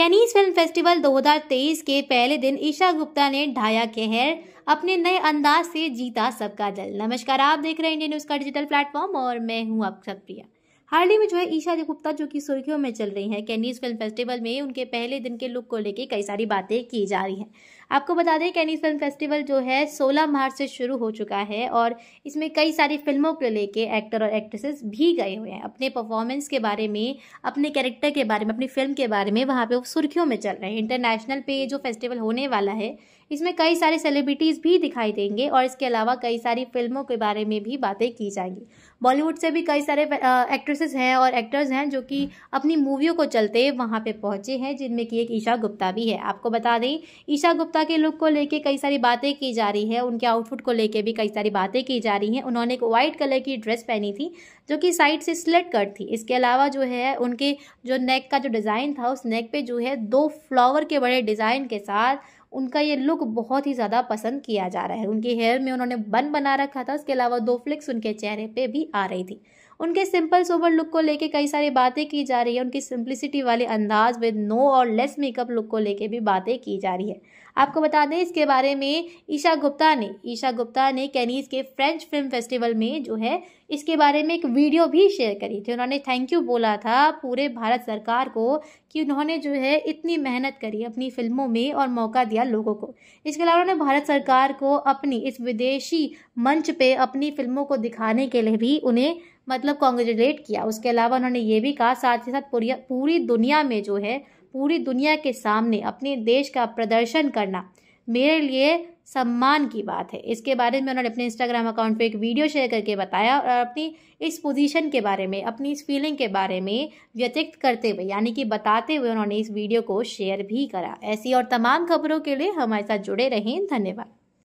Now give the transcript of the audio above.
कैनीज film festival 2023 के पहले दिन ईशा गुप्ता ने ढाया के अपने नए अंदाज से जीता सबका दिल नमस्कार आप देख रहे हैं इंडियन न्यूज का डिजिटल प्लेटफॉर्म और मैं हूं आप सब प्रिया हाल ही में जो है ईशा गुप्ता जो कि सुर्खियों में चल रही हैं कैनीज फिल्म फेस्टिवल में उनके पहले दिन के लुक को लेकर कई सारी बातें की जा रही हैं आपको बता दें कैनी फिल्म फेस्टिवल जो है 16 मार्च से शुरू हो चुका है और इसमें कई सारी फिल्मों को लेके एक्टर और एक्ट्रेसेस भी गए हुए हैं अपने परफॉर्मेंस के बारे में अपने कैरेक्टर के बारे में अपनी फिल्म के बारे में वहाँ पे वो सुर्खियों में चल रहे हैं इंटरनेशनल पे जो फेस्टिवल होने वाला है इसमें कई सारे सेलिब्रिटीज़ भी दिखाई देंगे और इसके अलावा कई सारी फिल्मों के बारे में भी बातें की जाएंगी बॉलीवुड से भी कई सारे एक्ट्रेसेस हैं और एक्टर्स हैं जो कि अपनी मूवियों को चलते वहाँ पे पहुँचे हैं जिनमें कि एक ईशा गुप्ता भी है आपको बता दें ईशा गुप्ता पुष्पा के लुक को लेके कई सारी बातें की जा रही है उनके आउटफिट को लेके भी कई सारी बातें की जा रही हैं उन्होंने एक वाइट कलर की ड्रेस पहनी थी जो कि साइड से स्लेट कट थी इसके अलावा जो है उनके जो नेक का जो डिज़ाइन था उस नेक पे जो है दो फ्लावर के बड़े डिज़ाइन के साथ उनका ये लुक बहुत ही ज़्यादा पसंद किया जा रहा है उनके हेयर में उन्होंने बन बना रखा था उसके अलावा दो फ्लिक्स उनके चेहरे पे भी आ रही थी उनके सिंपल सोबर लुक को लेके कई सारी बातें की जा रही है उनकी सिंप्लिसिटी वाले अंदाज विद नो और लेस मेकअप लुक को लेके भी बातें की जा रही है आपको बता दें इसके बारे में ईशा गुप्ता ने ईशा गुप्ता ने कैनीज के फ्रेंच फिल्म फेस्टिवल में जो है इसके बारे में एक वीडियो भी शेयर करी थी उन्होंने थैंक यू बोला था पूरे भारत सरकार को कि उन्होंने जो है इतनी मेहनत करी अपनी फिल्मों में और मौका दिया दिया लोगों को इसके अलावा उन्होंने भारत सरकार को अपनी इस विदेशी मंच पे अपनी फिल्मों को दिखाने के लिए भी उन्हें मतलब कॉन्ग्रेचुलेट किया उसके अलावा उन्होंने ये भी कहा साथ ही साथ पूरी पूरी दुनिया में जो है पूरी दुनिया के सामने अपने देश का प्रदर्शन करना मेरे लिए सम्मान की बात है इसके बारे में उन्होंने अपने इंस्टाग्राम अकाउंट पे एक वीडियो शेयर करके बताया और अपनी इस पोजीशन के बारे में अपनी इस फीलिंग के बारे में व्यतीत करते हुए यानी कि बताते हुए उन्होंने इस वीडियो को शेयर भी करा ऐसी और तमाम खबरों के लिए हमारे साथ जुड़े रहें धन्यवाद